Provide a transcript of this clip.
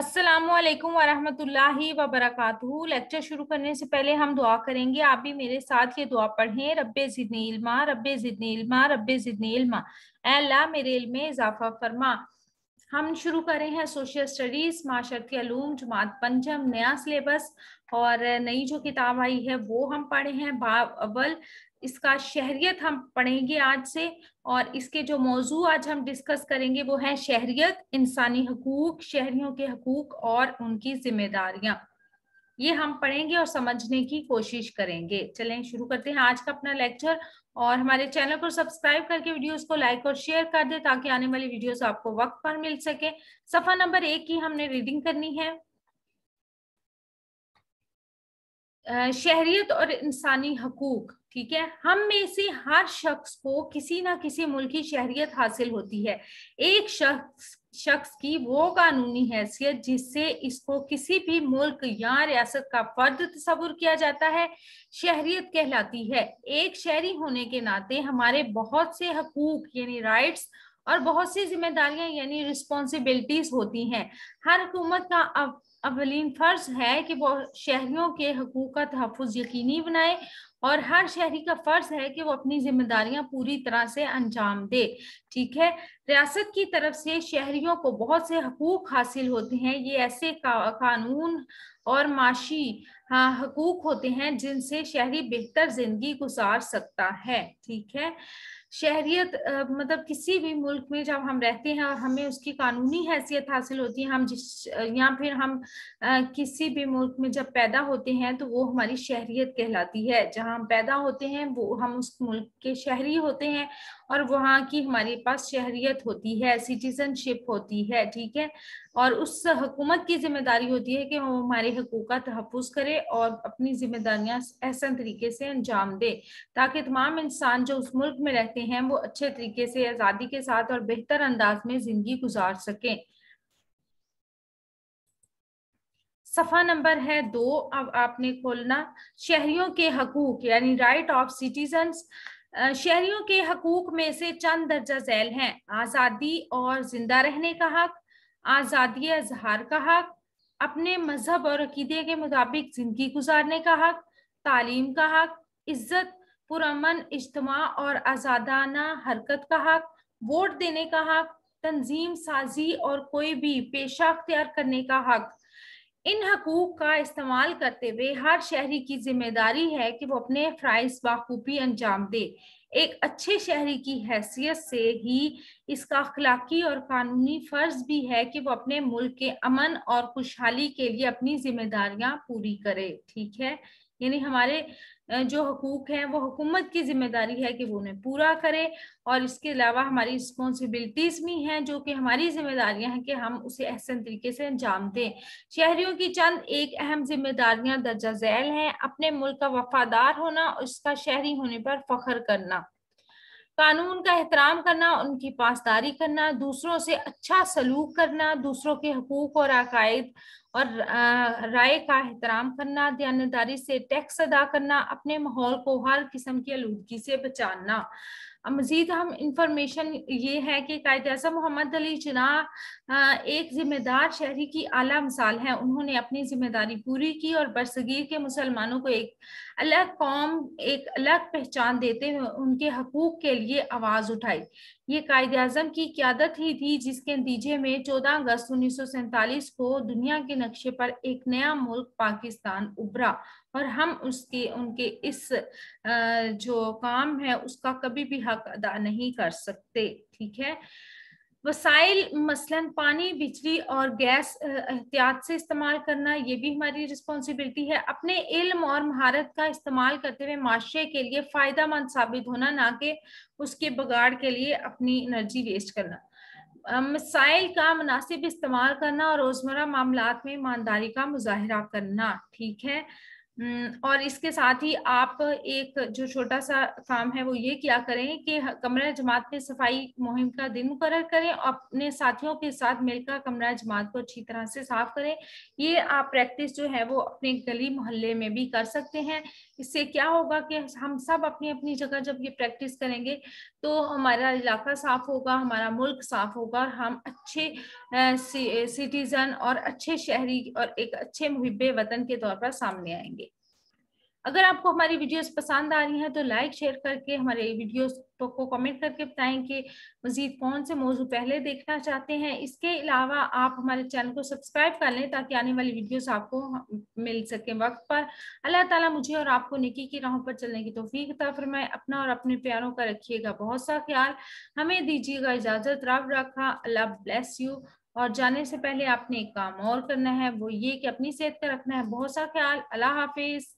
असलकम वरहमतुल्लाहि वबरकatuह लेक्चर शुरू करने से पहले हम दुआ करेंगे आप भी मेरे साथ ये दुआ पढ़ें रब्बे ज़िदनी इल्मा रब्बे ज़िदनी इल्मा रब्बे ज़िदनी इल्मा अल्लाह मेरे इल्म में इजाफा फरमा हम शुरू कर रहे हैं सोशल स्टडीज माशरती अलूम जमात पंचम नया सिलेबस और नई जो किताब आई है वो हम पढ़े हैं बाब अव्वल इसका शहरियत हम पढ़ेंगे आज से और इसके जो मौजू आज हम डिस्कस करेंगे वो है शहरियत इंसानी हकूक शहरियों के हकूक और उनकी जिम्मेदारियां ये हम पढ़ेंगे और समझने की कोशिश करेंगे चलें शुरू करते हैं आज का अपना लेक्चर और हमारे चैनल को सब्सक्राइब करके वीडियोस को लाइक और शेयर कर दें ताकि आने वाली वीडियोस आपको वक्त पर मिल सके सफा नंबर एक की हमने रीडिंग करनी है शहरीत और इंसानी हकूक ठीक है हम में से हर शख्स को किसी ना किसी मुल्क की शहरीत हासिल होती है एक शख्स शख्स की वो कानूनी हैसियत जिससे इसको किसी भी मुल्क या रियासत का फर्द तस्वुर किया जाता है शहरीत कहलाती है एक शहरी होने के नाते हमारे बहुत से हकूक यानी राइट्स और बहुत सी जिम्मेदारियां यानी रिस्पॉन्सिबिलिटीज होती हैं हर हुकूमत का अव अवलिन फर्ज है कि वो शहरियों के हकूक का तहफ़ यकीनी बनाए और हर शहरी का फ़र्ज है कि वो अपनी जिम्मेदारियां पूरी तरह से अंजाम दे ठीक है रियासत की तरफ से शहरियों को बहुत से हकूक हासिल होते हैं ये ऐसे का, कानून और माशी हाँ हकूक होते हैं जिनसे शहरी बेहतर ज़िंदगी गुजार सकता है ठीक है शहरीत मतलब किसी भी मुल्क में जब हम रहते हैं और हमें उसकी कानूनी हैसियत हासिल होती है हम जिस या फिर हम आ, किसी भी मुल्क में जब पैदा होते हैं तो वो हमारी शहरीत कहलाती है जहां हम पैदा होते हैं वो हम उस मुल्क के शहरी होते हैं और वहाँ की हमारे पास शहरीत होती है सिटीजनशिप होती है ठीक है और उस हुकूमत की जिम्मेदारी होती है कि वो हमारे हकूक का तहफ़ करे और अपनी जिम्मेदारियाँ ऐसा तरीके से अंजाम दे ताकि तमाम इंसान जो उस मुल्क में रहते हैं वो अच्छे तरीके से आज़ादी के साथ और बेहतर अंदाज में ज़िंदगी गुजार सकें सफ़ा नंबर है दो अब आपने खोलना शहरियों के हकूक यानी राइट ऑफ सिटीजन्स शहरियों के हकूक में से चंद दर्जा जैल हैं आज़ादी और जिंदा रहने का हक आज़ादी अजहार का हक अपने मजहब और अकीदे के मुताबिक ज़िंदगी गुजारने का हक तालीम का हक इज्जत पुरमन इज्तम और आज़ादाना हरकत का हक वोट देने का हक तंजीम साजी और कोई भी पेशा अख्तियार करने का हक इन हकूक का इस्तेमाल करते हुए हर शहरी की जिम्मेदारी है कि वो अपने फ्राइज बाखूबी अंजाम दे एक अच्छे शहरी की हैसियत से ही इसका अखलाकी और कानूनी फ़र्ज भी है कि वो अपने मुल्क के अमन और खुशहाली के लिए अपनी जिम्मेदारियां पूरी करे ठीक है यानी हमारे जो हकूक है वो हुकूमत की जिम्मेदारी है कि वो उन्हें पूरा करे और इसके अलावा हमारी रिस्पॉन्सिबिलिटीज़ भी हैं जो कि हमारी जिम्मेदारियां हैं कि हम उसे अहसन तरीके से अंजाम दें शहरियों की चंद एक अहम जिम्मेदारियां दर्जा झैल हैं अपने मुल्क का वफादार होना और इसका शहरी होने पर फख्र करना कानून का एहतराम करना उनकी पासदारी करना दूसरों से अच्छा सलूक करना दूसरों के हकूक और अकायद और राय का एहतराम करना दयानदारी से टैक्स अदा करना अपने माहौल को हर किस्म की आलूदगी से बचाना मजीद हम इंफॉर्मेशन ये है कि कायद अजम मोहम्मद अली जना एक ज़िम्मेदार शहरी की आला मिसाल है उन्होंने अपनी ज़िम्मेदारी पूरी की और बरसगीर के मुसलमानों को एक अलग कौम एक अलग पहचान देते हुए उनके हकूक़ के लिए आवाज़ उठाई ये कायद अजम की क्यादत ही थी जिसके नतीजे में 14 अगस्त उन्नीस को दुनिया के नक्शे पर एक नया मुल्क पाकिस्तान उभरा और हम उसके उनके इस जो काम है उसका कभी भी हक अदा नहीं कर सकते ठीक है वसाइल मसलन पानी बिजली और गैस एहतियात से इस्तेमाल करना ये भी हमारी रिस्पॉन्सिबिलिटी है अपने इल्म और महारत का इस्तेमाल करते हुए माशरे के लिए फ़ायदा मंद साबित होना ना कि उसके बगाड़ के लिए अपनी एनर्जी वेस्ट करना मसाइल का मुनासिब इस्तेमाल करना और रोज़मर्रा मामला में ईमानदारी का मुजाहरा करना ठीक है हम्म, और इसके साथ ही आप एक जो छोटा सा काम है वो ये क्या करें कि कमरा जमात में सफाई मुहिम का दिन मुकर करें और अपने साथियों के साथ मिलकर कमरा जमात को अच्छी तरह से साफ करें ये आप प्रैक्टिस जो है वो अपने गली मोहल्ले में भी कर सकते हैं इससे क्या होगा कि हम सब अपनी अपनी जगह जब ये प्रैक्टिस करेंगे तो हमारा इलाका साफ होगा हमारा मुल्क साफ होगा हम अच्छे सिटीजन और अच्छे शहरी और एक अच्छे मुहिब वतन के तौर पर सामने आएंगे अगर आपको हमारी वीडियोस पसंद आ रही हैं तो लाइक शेयर करके हमारे वीडियोस तो को कमेंट करके बताएं कि मज़ीद कौन से मौजू पहले देखना चाहते हैं इसके अलावा आप हमारे चैनल को सब्सक्राइब कर लें ताकि आने वाली वीडियोस आपको मिल सके वक्त पर अल्लाह ताला मुझे और आपको निकी की राहों पर चलने की तोफ़ी फिर फरमाए अपना और अपने प्यारों का रखिएगा बहुत सा ख्याल हमें दीजिएगा इजाज़त रब रखा अल्लाह ब्लेस यू और जाने से पहले आपने एक काम और करना है वो ये कि अपनी सेहत का रखना है बहुत सा ख्याल अल्लाह हाफिज़